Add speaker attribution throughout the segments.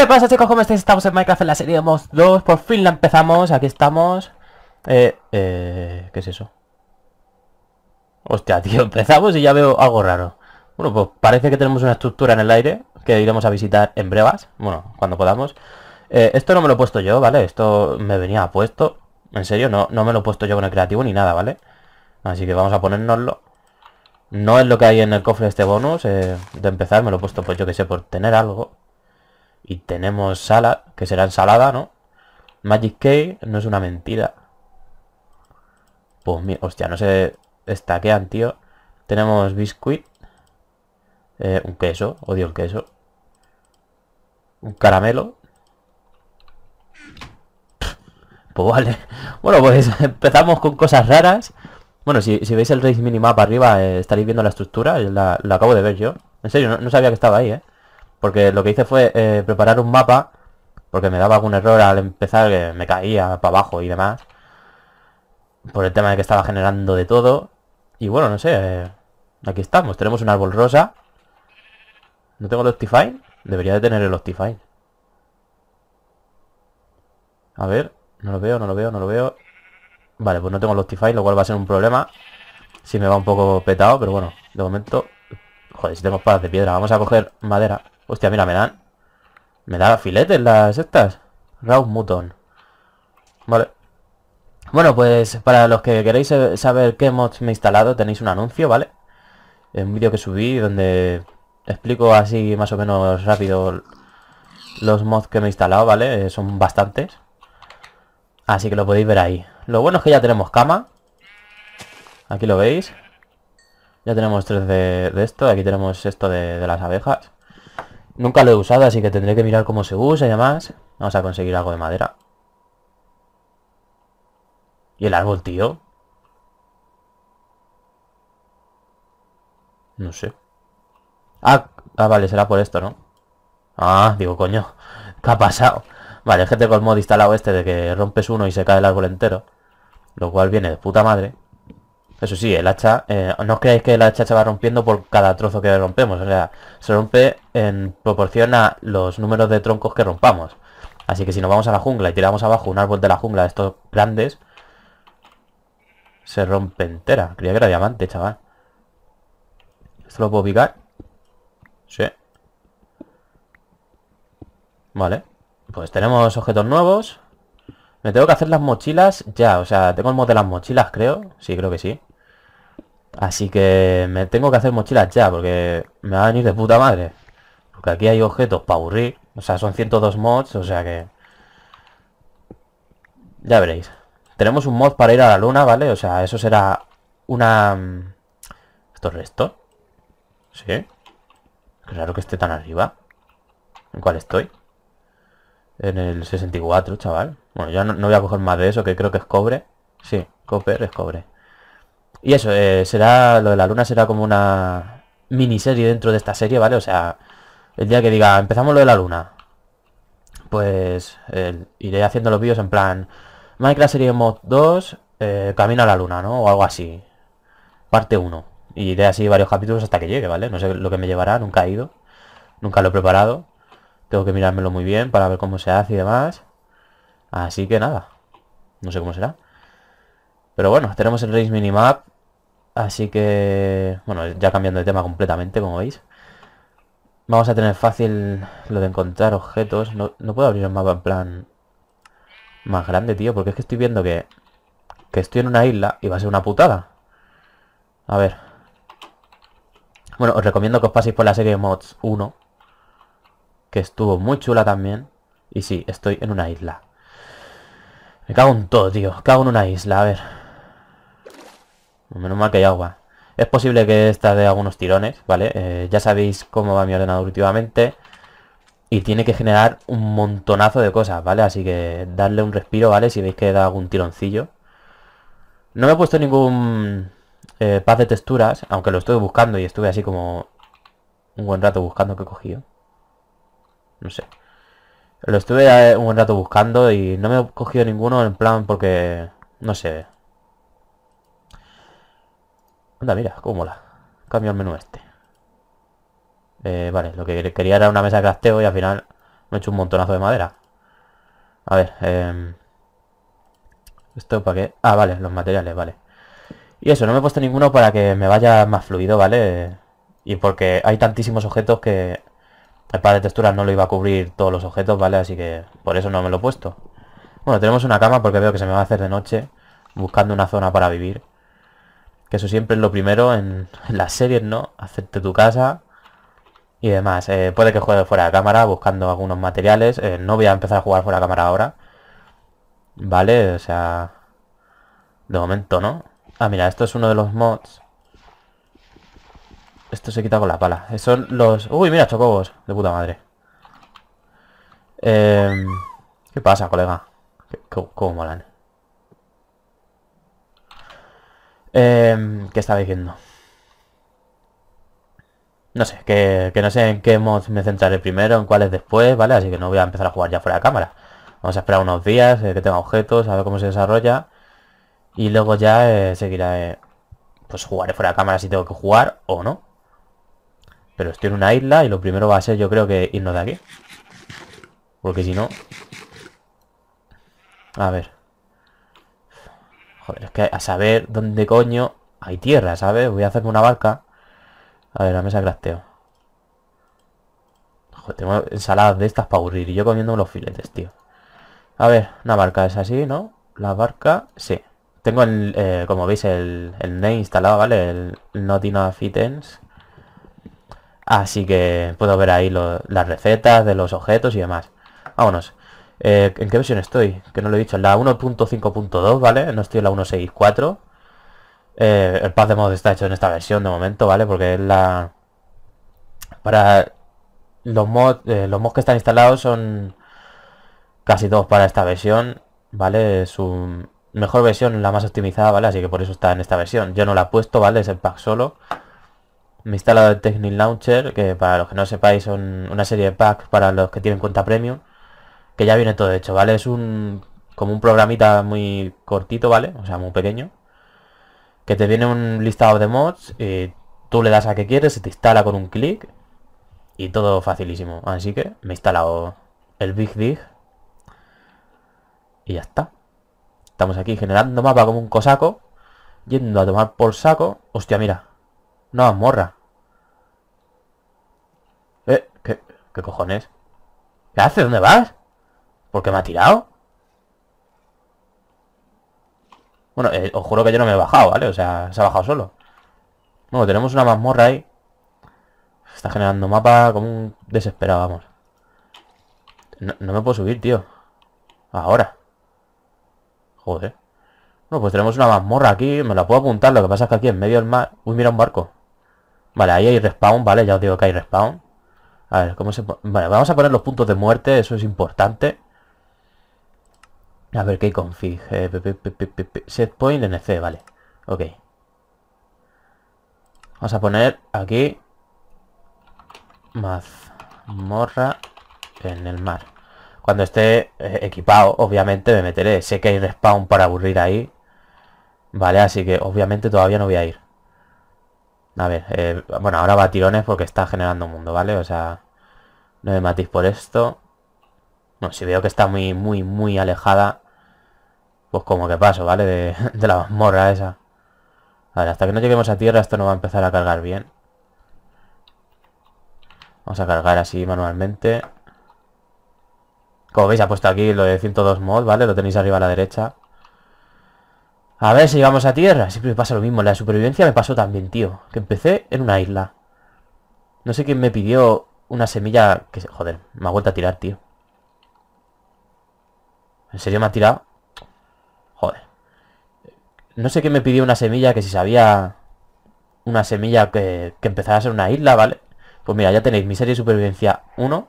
Speaker 1: ¿Qué pasa chicos? ¿Cómo estáis? Estamos en Minecraft en la serie de Mods 2 Por fin la empezamos, aquí estamos Eh, eh, ¿qué es eso? Hostia, tío, empezamos y ya veo algo raro Bueno, pues parece que tenemos una estructura en el aire Que iremos a visitar en brevas Bueno, cuando podamos eh, Esto no me lo he puesto yo, ¿vale? Esto me venía puesto En serio, no, no me lo he puesto yo con el creativo ni nada, ¿vale? Así que vamos a ponérnoslo no es lo que hay en el cofre este bonus, eh, de empezar me lo he puesto pues yo que sé, por tener algo y tenemos sala, que será ensalada, ¿no? Magic Key no es una mentira. Pues mira, hostia, no se estaquean, tío. Tenemos biscuit. Eh, un queso, odio el queso. Un caramelo. Pues vale. Bueno, pues empezamos con cosas raras. Bueno, si, veis el race minimap arriba, eh, estaréis viendo la estructura. La, acabo de ver yo. En serio, no sabía que estaba ahí, ¿eh? Porque lo que hice fue eh, preparar un mapa, porque me daba algún error al empezar, que me caía para abajo y demás. Por el tema de que estaba generando de todo. Y bueno, no sé, eh, aquí estamos. Tenemos un árbol rosa. ¿No tengo el Debería de tener el Optifine. A ver, no lo veo, no lo veo, no lo veo. Vale, pues no tengo el lo cual va a ser un problema. Si me va un poco petado, pero bueno, de momento... Joder, si tenemos palas de piedra. Vamos a coger madera. Hostia, mira, me dan... Me dan filetes las estas. Raw Muton. Vale. Bueno, pues para los que queréis saber qué mods me he instalado, tenéis un anuncio, ¿vale? Eh, un vídeo que subí donde explico así más o menos rápido los mods que me he instalado, ¿vale? Eh, son bastantes. Así que lo podéis ver ahí. Lo bueno es que ya tenemos cama. Aquí lo veis. Ya tenemos tres de, esto. Aquí tenemos esto de las abejas. Nunca lo he usado, así que tendré que mirar cómo se usa y demás. Vamos a conseguir algo de madera. ¿Y el árbol, tío? No sé. Ah, ah vale, será por esto, ¿no? Ah, digo, coño. ¿Qué ha pasado? Vale, es que tengo el mod instalado este de que rompes uno y se cae el árbol entero. Lo cual viene de puta madre. Eso sí, el hacha, eh, no os creáis que el hacha se va rompiendo por cada trozo que rompemos, o sea, se rompe en proporción a los números de troncos que rompamos. Así que si nos vamos a la jungla y tiramos abajo un árbol de la jungla de estos grandes, se rompe entera. Creía que era diamante, chaval. ¿Esto lo puedo picar? Sí. Vale. Pues tenemos objetos nuevos. Me tengo que hacer las mochilas ya, o sea, tengo el mod de las mochilas, creo. Sí, creo que sí. Así que me tengo que hacer mochilas ya, porque me va a venir de puta madre. Porque aquí hay objetos para aburrir. O sea, son 102 mods, o sea que... Ya veréis. Tenemos un mod para ir a la luna, ¿vale? O sea, eso será una... Mm, ¿Esto Restos. ¿Sí? Claro que esté tan arriba. ¿En cuál estoy? En el 64, chaval. Bueno, ya no, no voy a coger más de eso, que creo que es cobre. Sí, copper es cobre. Y eso, eh, será lo de la luna será como una miniserie dentro de esta serie, ¿vale? O sea, el día que diga, empezamos lo de la luna, pues iré haciendo los vídeos en plan, Minecraft Serie Mod 2, eh, Camino a la luna, ¿no? O algo así. Parte 1. Y iré así varios capítulos hasta que llegue, ¿vale? No sé lo que me llevará, nunca he ido, nunca lo he preparado. Tengo que mirármelo muy bien para ver cómo se hace y demás. Así que nada, no sé cómo será. Pero bueno, tenemos el Race Minimap Así que, bueno, ya cambiando de tema completamente, como veis. Vamos a tener fácil lo de encontrar objetos. No, puedo abrir un mapa en plan más grande, tío, porque es que estoy viendo que, que estoy en una isla y va a ser una putada. A ver. Bueno, os recomiendo que os paséis por la serie Mods 1, que estuvo muy chula también. Y sí, estoy en una isla. Me cago en todo, tío. Cago en una isla, a ver. Menos mal que hay agua. Es posible que esta de algunos tirones, ¿vale? Eh, ya sabéis cómo va mi ordenador últimamente. Y tiene que generar un montonazo de cosas, ¿vale? Así que darle un respiro, ¿vale? Si veis que da algún tironcillo. No me he puesto ningún eh, paz de texturas, aunque lo estuve buscando y estuve así como un buen rato buscando que he cogido. No sé. Lo estuve eh, un buen rato buscando y no me he cogido ninguno en plan porque... No sé, Anda, mira, cómo mola. Cambio el menú este. Eh, vale, lo que quería era una mesa de crafteo y al final me he hecho un montonazo de madera. A ver, eh, ¿esto para qué? Ah, vale, los materiales, vale. Y eso, no me he puesto ninguno para que me vaya más fluido, ¿vale? Y porque hay tantísimos objetos que el par de texturas no lo iba a cubrir todos los objetos, ¿vale? Así que por eso no me lo he puesto. Bueno, tenemos una cama porque veo que se me va a hacer de noche buscando una zona para vivir. Que eso siempre es lo primero en, las series, ¿no? Hacerte tu casa y demás. Eh, puede que juegue fuera de cámara buscando algunos materiales. Eh, no voy a empezar a jugar fuera de cámara ahora. Vale, o sea... De momento, ¿no? Ah, mira, esto es uno de los mods. Esto se quita con la pala. Eh, son los... Uy, mira, chocobos. De puta madre. ¿Qué pasa, colega? ¿Cómo, cómo molan? Eh, ¿Qué estaba diciendo? No sé, que, no sé en qué mods me centraré primero, en cuáles después, ¿vale? Así que no voy a empezar a jugar ya fuera de cámara. Vamos a esperar unos días, eh, que tenga objetos, a ver cómo se desarrolla. Y luego ya eh, seguirá, eh, pues jugaré fuera de cámara si tengo que jugar o no. Pero estoy en una isla y lo primero va a ser yo creo que irnos de aquí. Porque si no... A ver es que a saber dónde coño hay tierra, ¿sabes? Voy a hacerme una barca. A ver, la mesa crafteo. tengo ensaladas de estas para aburrir. Y yo comiendo los filetes, tío. A ver, una barca es así, ¿no? La barca, sí. Tengo, eh, como veis, el, el name instalado, ¿vale? El Notina enough Así que puedo ver ahí las recetas de los objetos y demás. Vámonos. Eh, ¿En qué versión estoy? Que no lo he dicho. En la 1.5.2, ¿vale? No estoy en la 1.6.4. Eh, el pack de mod está hecho en esta versión de momento, ¿vale? Porque es la... Para... Los mods, eh, los mods que están instalados son casi todos para esta versión, ¿vale? Su mejor versión, la más optimizada, ¿vale? Así que por eso está en esta versión. Yo no la he puesto, ¿vale? Es el pack solo. Me he instalado el Technic Launcher, que para los que no sepáis son una serie de packs para los que tienen cuenta premium que ya viene todo hecho, ¿vale? Es un como un programita muy cortito, ¿vale? O sea, muy pequeño, que te viene un listado de mods, Y tú le das a que quieres, se te instala con un clic y todo facilísimo. Así que me he instalado el Big Dig y ya está. Estamos aquí generando mapa como un cosaco, yendo a tomar por saco. Hostia, mira, no mazmorra. Eh, ¿qué, ¿qué cojones? ¿Qué haces? ¿Dónde vas? ¿Por qué me ha tirado? Bueno, eh, os juro que yo no me he bajado, ¿vale? O sea, se ha bajado solo. Bueno, tenemos una mazmorra ahí. Está generando mapa como un desesperado, vamos. No, me puedo subir, tío. Ahora. Joder. Bueno, pues tenemos una mazmorra aquí. Me la puedo apuntar. Lo que pasa es que aquí en medio del mar... Uy, mira un barco. Vale, ahí hay respawn, ¿vale? Ya os digo que hay respawn. A ver, ¿cómo se... Vale, vamos a poner los puntos de muerte. Eso es importante. A ver, ¿qué config? Eh, setpoint NC, vale. Ok. Vamos a poner aquí mazmorra en el mar. Cuando esté eh, equipado, obviamente me meteré. Sé que hay respawn para aburrir ahí. Vale, así que obviamente todavía no voy a ir. A ver, eh, bueno, ahora va a tirones porque está generando un mundo, ¿vale? O sea, no me matéis por esto. No, si veo que está muy, muy, muy alejada, pues como que paso, ¿vale? De, la morra esa. A ver, hasta que no lleguemos a tierra esto no va a empezar a cargar bien. Vamos a cargar así manualmente. Como veis, ha puesto aquí lo de 102 mod, ¿vale? Lo tenéis arriba a la derecha. A ver si llegamos a tierra. Siempre me pasa lo mismo. La supervivencia me pasó también, tío. Que empecé en una isla. No sé quién me pidió una semilla que... Joder, me ha vuelto a tirar, tío. ¿En serio me ha tirado? Joder. No sé qué me pidió una semilla que si sabía una semilla que, que empezara a ser una isla, ¿vale? Pues mira, ya tenéis mi serie de supervivencia 1.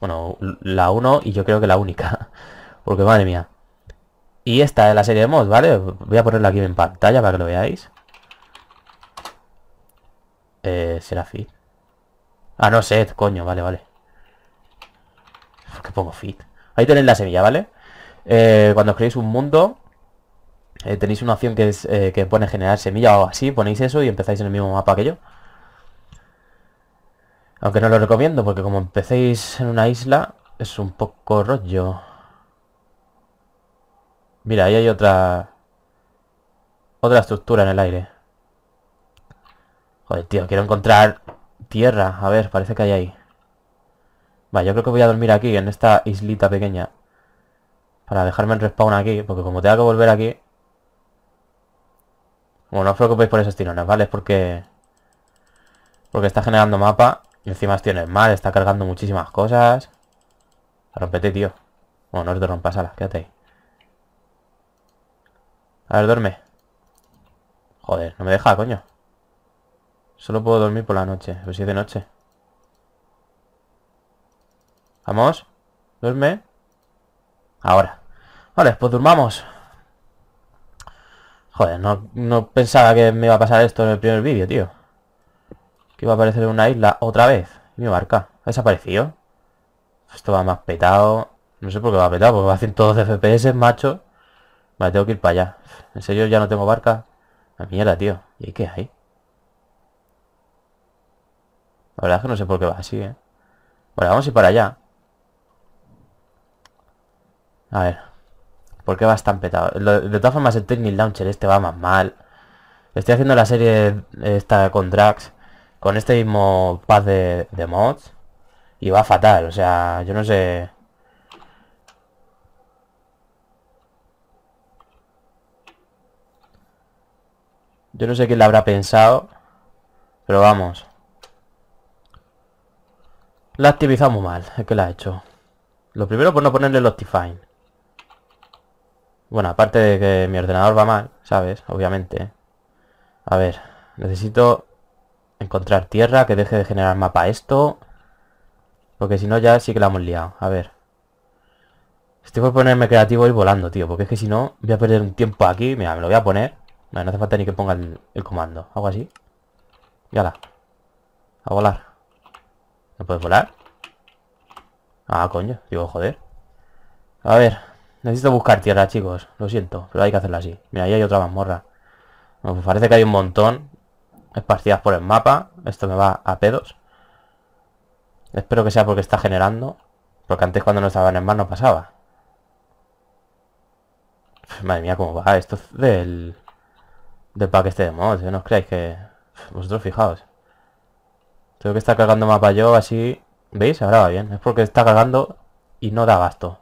Speaker 1: Bueno, la 1 y yo creo que la única. Porque madre mía. Y esta es la serie de mods, ¿vale? Voy a ponerla aquí en pantalla para que lo veáis. Eh, fit Ah, no, set, coño, vale, vale. ¿Por qué pongo fit? Ahí tenéis la semilla, ¿vale? Eh, cuando os creéis un mundo, eh, tenéis una opción que, es, eh, que pone generar semilla o así, ponéis eso y empezáis en el mismo mapa que yo. Aunque no lo recomiendo, porque como empecéis en una isla, es un poco rollo. Mira, ahí hay otra... Otra estructura en el aire. Joder, tío, quiero encontrar tierra. A ver, parece que hay ahí. Vale, yo creo que voy a dormir aquí, en esta islita pequeña. Para dejarme en respawn aquí, porque como tengo que volver aquí... Bueno, no os preocupéis por esos tirones, ¿vale? porque... Porque está generando mapa. Y encima tiene mal, está cargando muchísimas cosas. Rompete, tío. Bueno, no te rompas, alas, quédate ahí. A ver, duerme. Joder, no me deja, coño. Solo puedo dormir por la noche, pero si es de noche. Vamos. Duerme. Ahora. Vale, pues durmamos. Joder, no, pensaba que me iba a pasar esto en el primer vídeo, tío. Que iba a aparecer una isla otra vez. Mi barca. ¿Ha desaparecido? Esto va más petado. No sé por qué va petado, porque va a todos FPS, macho. Vale, tengo que ir para allá. En serio, ya no tengo barca. La mierda, tío. ¿Y qué hay? La verdad es que no sé por qué va así, ¿eh? Bueno, vamos a ir para allá. A ver. ¿Por qué va tan petado? de todas formas, el Technic Launcher este va más mal. Estoy haciendo la serie esta con Drax. Con este mismo pad de, mods. Y va fatal. O sea, yo no sé... Yo no sé quién la habrá pensado. Pero vamos. La ha mal. Es que la ha hecho. Lo primero por no ponerle el Optifine. Bueno, aparte de que mi ordenador va mal, ¿sabes? Obviamente. A ver, necesito encontrar tierra, que deje de generar mapa esto. Porque si no ya sí que la hemos liado. A ver. Estoy por ponerme creativo y volando, tío. Porque es que si no, voy a perder un tiempo aquí. Mira, me lo voy a poner. no hace falta ni que ponga el, comando. Algo así. Y ala. A volar. ¿No puedes volar? Ah, coño. Digo, joder. A ver. Necesito buscar tierra, chicos. Lo siento, pero hay que hacerlo así. Mira, ahí hay otra mazmorra. Bueno, pues parece que hay un montón esparcidas por el mapa. Esto me va a pedos. Espero que sea porque está generando. Porque antes cuando no estaba en mar no pasaba. madre mía, cómo va. Esto es del... Del pack este de mods. No os creáis que... vosotros fijaos. Tengo que estar cargando mapa yo así... ¿Veis? Ahora va bien. Es porque está cargando y no da gasto.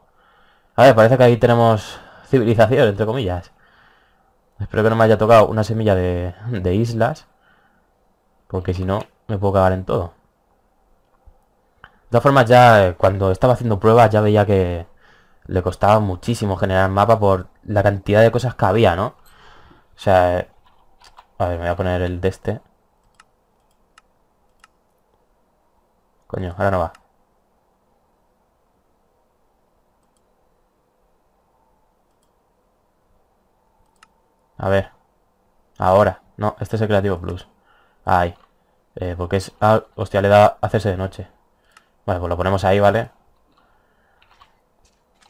Speaker 1: A ver, parece que ahí tenemos civilización, entre comillas. Espero que no me haya tocado una semilla de, islas. Porque si no, me puedo cagar en todo. De todas formas, ya eh, cuando estaba haciendo pruebas ya veía que le costaba muchísimo generar mapa por la cantidad de cosas que había, ¿no? O sea, eh, a ver, me voy a poner el de este. Coño, ahora no va. A ver. Ahora. No, este es el Creativo Plus. ay, eh, porque es... Ah, hostia, le da hacerse de noche. Vale, pues lo ponemos ahí, ¿vale?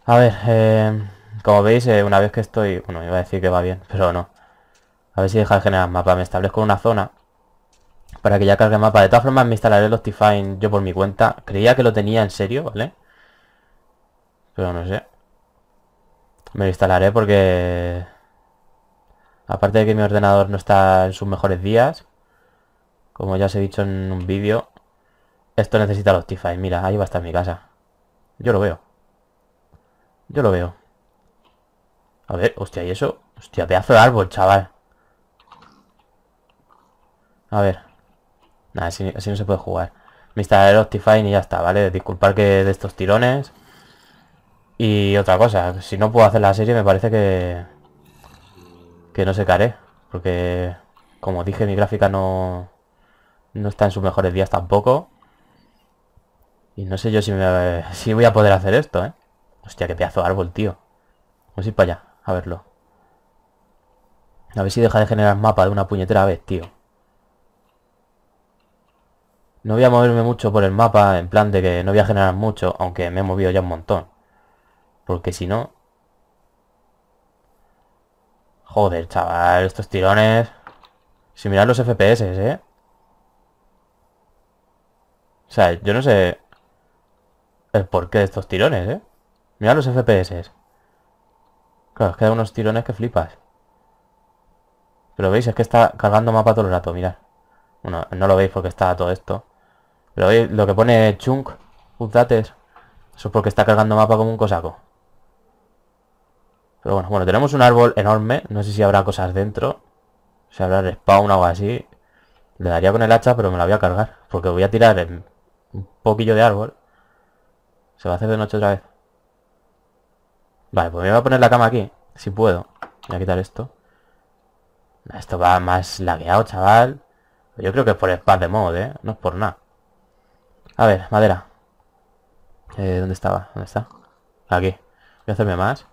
Speaker 1: A ver, eh, como veis, eh, una vez que estoy... Bueno, iba a decir que va bien, pero no. A ver si deja de generar mapa. Me establezco una zona para que ya cargue mapa. De todas formas, me instalaré el Optifine yo por mi cuenta. Creía que lo tenía en serio, ¿vale? Pero no sé. Me lo instalaré porque... Aparte de que mi ordenador no está en sus mejores días, como ya os he dicho en un vídeo, esto necesita los Tify. Mira, ahí va a estar mi casa. Yo lo veo. Yo lo veo. A ver, hostia, ¿y eso? Hostia, pedazo de árbol, chaval. A ver. Nada, así, no se puede jugar. Me instalaré el Optifine y ya está, ¿vale? Disculpar que de estos tirones. Y otra cosa, si no puedo hacer la serie me parece que que no secaré, porque como dije mi gráfica no, no está en sus mejores días tampoco. Y no sé yo si, me, si voy a poder hacer esto, ¿eh? Hostia, qué pedazo de árbol, tío. Vamos a ir para allá, a verlo. A ver si deja de generar mapa de una puñetera vez, tío. No voy a moverme mucho por el mapa, en plan de que no voy a generar mucho, aunque me he movido ya un montón. Porque si no, Joder, chaval, estos tirones... Si mirad los FPS, ¿eh? O sea, yo no sé el porqué de estos tirones, ¿eh? Mirad los FPS. Claro, es que hay unos tirones que flipas. Pero veis, es que está cargando mapa todo el rato, mirad. Bueno, no lo veis porque está todo esto. Pero veis lo que pone chunk, updates. Eso es porque está cargando mapa como un cosaco. Pero bueno, bueno, tenemos un árbol enorme. No sé si habrá cosas dentro. Si habrá respawn o algo así. Le daría con el hacha, pero me la voy a cargar. Porque voy a tirar un poquillo de árbol. Se va a hacer de noche otra vez. Vale, pues me voy a poner la cama aquí. Si puedo. Voy a quitar esto. Esto va más lagueado, chaval. Yo creo que es por el spa de mod, ¿eh? No es por nada. A ver, madera. Eh, ¿Dónde estaba? ¿Dónde está? Aquí. Voy a hacerme más.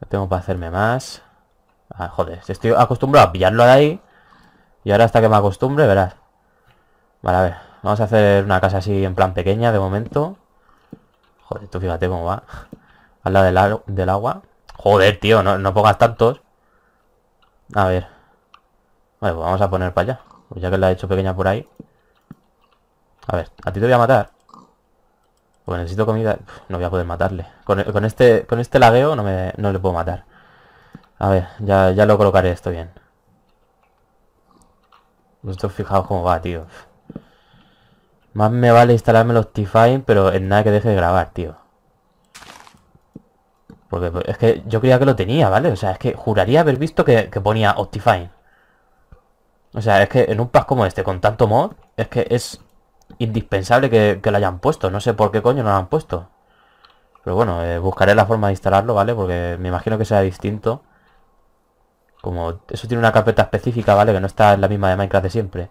Speaker 1: No tengo para hacerme más. Ah, joder, estoy acostumbrado a pillarlo de ahí. Y ahora hasta que me acostumbre, verás. Vale, a ver. Vamos a hacer una casa así en plan pequeña de momento. Joder, tú fíjate cómo va. Al lado del, agua. Joder, tío, no, pongas tantos. A ver. Vale, pues vamos a poner para allá. Pues ya que la he hecho pequeña por ahí. A ver, a ti te voy a matar necesito comida. No voy a poder matarle. E, con, este con este lagueo no, me, no le puedo matar. A ver, ya, lo colocaré esto bien. Esto fijaos cómo va, tío. Más me vale instalarme los Optifine, pero en nada que deje de grabar, tío. Porque pues, es que yo creía que lo tenía, ¿vale? O sea, es que juraría haber visto que, que ponía Optifine. O sea, es que en un pack como este, con tanto mod, es que es indispensable que, la lo hayan puesto. No sé por qué coño no lo han puesto. Pero bueno, eh, buscaré la forma de instalarlo, ¿vale? Porque me imagino que sea distinto. Como eso tiene una carpeta específica, ¿vale? Que no está en la misma de Minecraft de siempre.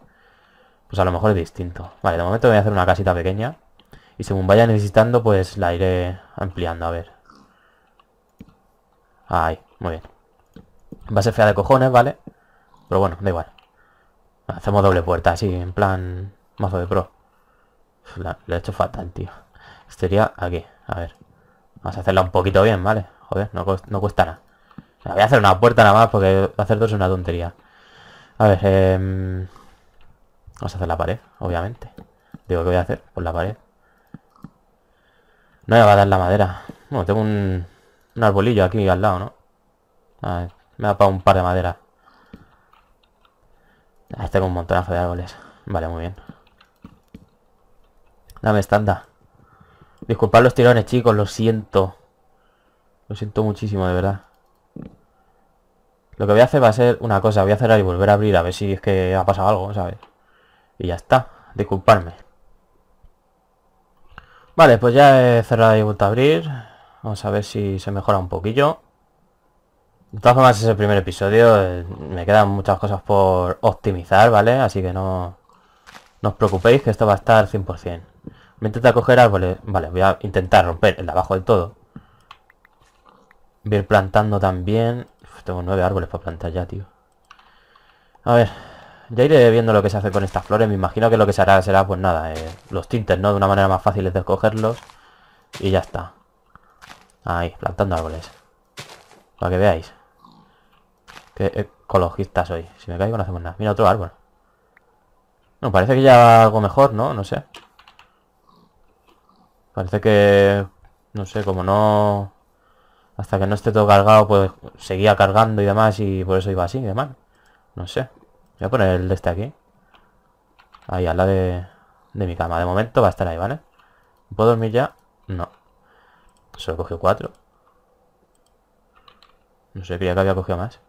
Speaker 1: Pues a lo mejor es distinto. Vale, de momento voy a hacer una casita pequeña. Y según vaya necesitando, pues la iré ampliando, a ver. Ahí, muy bien. Va a ser fea de cojones, ¿vale? Pero bueno, da igual. Hacemos doble puerta, así, en plan mazo de pro. Le he hecho fatal, tío. Estaría aquí. A ver. Vamos a hacerla un poquito bien, ¿vale? Joder, no, cuesta, nada. voy a hacer una puerta nada más porque hacer dos es una tontería. A ver, eh, Vamos a hacer la pared, obviamente. Digo, ¿qué voy a hacer? Por pues la pared. No me va a dar la madera. Bueno, tengo un, un arbolillo aquí al lado, ¿no? A ver, me da para un par de madera. Este con un montonazo de árboles. Vale, muy bien está estanda. Disculpad los tirones, chicos, lo siento. Lo siento muchísimo, de verdad. Lo que voy a hacer va a ser una cosa. Voy a cerrar y volver a abrir a ver si es que ha pasado algo, ¿sabes? Y ya está. Disculparme. Vale, pues ya he cerrado y vuelto a abrir. Vamos a ver si se mejora un poquillo. De todas formas, es el primer episodio. Me quedan muchas cosas por optimizar, ¿vale? Así que no, no os preocupéis que esto va a estar 100%. Me intenta coger árboles. Vale, voy a intentar romper el de abajo del todo. Voy a ir plantando también. tengo nueve árboles para plantar ya, tío. A ver. Ya iré viendo lo que se hace con estas flores. Me imagino que lo que se hará será, pues nada, eh, los tintes, ¿no? De una manera más fácil es cogerlos Y ya está. Ahí, plantando árboles. Para que veáis. Qué ecologista soy. Si me caigo no hacemos nada. Mira, otro árbol. No, parece que ya algo mejor, ¿no? No sé. Parece que, no sé, como no... Hasta que no esté todo cargado, pues seguía cargando y demás, y por eso iba así y demás. No sé. Voy a poner el de este aquí. Ahí, al lado de, de mi cama. De momento va a estar ahí, ¿vale? ¿Puedo dormir ya? No. Solo cogió cuatro. No sé, creía que había cogido más.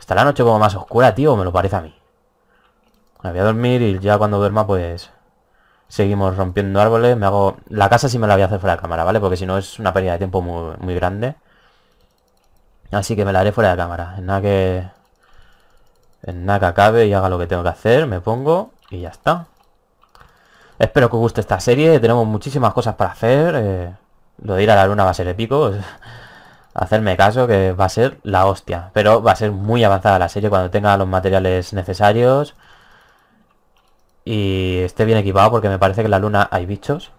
Speaker 1: Está la noche como más oscura, tío, me lo parece a mí. Me voy a dormir y ya cuando duerma, pues... Seguimos rompiendo árboles. Me hago... La casa sí me la voy a hacer fuera de cámara, ¿vale? Porque si no es una pérdida de tiempo muy, grande. Así que me la haré fuera de cámara. En nada que... En nada que acabe y haga lo que tengo que hacer. Me pongo y ya está. Espero que os guste esta serie. Tenemos muchísimas cosas para hacer. Eh, lo de ir a la luna va a ser épico. Hacerme caso que va a ser la hostia. Pero va a ser muy avanzada la serie cuando tenga los materiales necesarios y esté bien equipado porque me parece que en la luna hay bichos,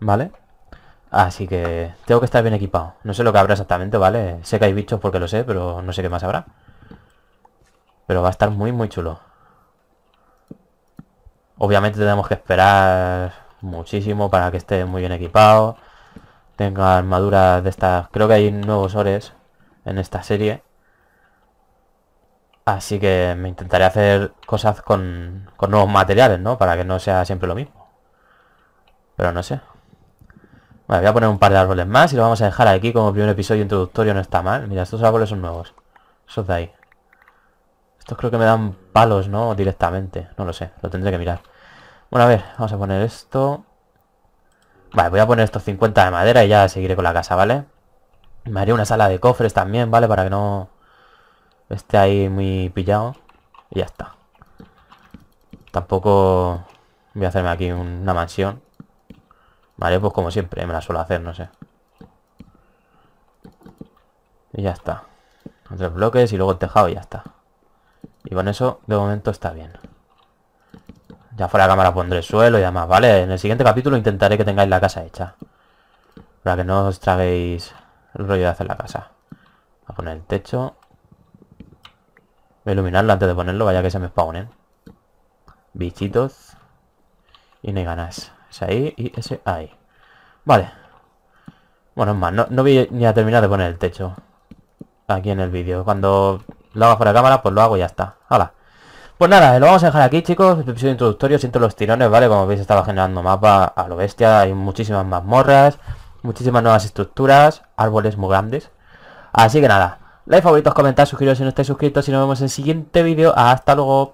Speaker 1: ¿vale? Así que tengo que estar bien equipado. No sé lo que habrá exactamente, ¿vale? Sé que hay bichos porque lo sé, pero no sé qué más habrá. Pero va a estar muy, muy chulo. Obviamente tenemos que esperar muchísimo para que esté muy bien equipado. Tenga armaduras de estas... Creo que hay nuevos ores en esta serie. Así que me intentaré hacer cosas con, nuevos materiales, ¿no? Para que no sea siempre lo mismo. Pero no sé. Bueno, voy a poner un par de árboles más y lo vamos a dejar aquí como primer episodio introductorio. No está mal. Mira, estos árboles son nuevos. Esos de ahí. Estos creo que me dan palos, ¿no? Directamente. No lo sé. Lo tendré que mirar. Bueno, a ver. Vamos a poner esto. Vale, voy a poner estos 50 de madera y ya seguiré con la casa, ¿vale? Me haré una sala de cofres también, ¿vale? Para que no... Este ahí muy pillado. Y ya está. Tampoco voy a hacerme aquí una mansión. Vale, pues como siempre, me la suelo hacer, no sé. Y ya está. Otros bloques y luego el tejado y ya está. Y con eso, de momento está bien. Ya fuera de cámara pondré suelo y demás, ¿vale? En el siguiente capítulo intentaré que tengáis la casa hecha. Para que no os traguéis el rollo de hacer la casa. A poner el techo iluminarlo antes de ponerlo, vaya que se me spawnen. Bichitos. Y ganas Ese ahí y ese ahí. Vale. Bueno, es más, no, voy ni a terminar de poner el techo. Aquí en el vídeo. Cuando lo haga fuera de cámara, pues lo hago y ya está. ¡Hala! Pues nada, lo vamos a dejar aquí, chicos. El este episodio introductorio, siento los tirones, ¿vale? Como veis, estaba generando mapa a lo bestia. Hay muchísimas mazmorras, muchísimas nuevas estructuras, árboles muy grandes. Así que nada, like, favoritos, comentar, suscribiros si no estáis suscritos y nos vemos en el siguiente vídeo. Hasta luego.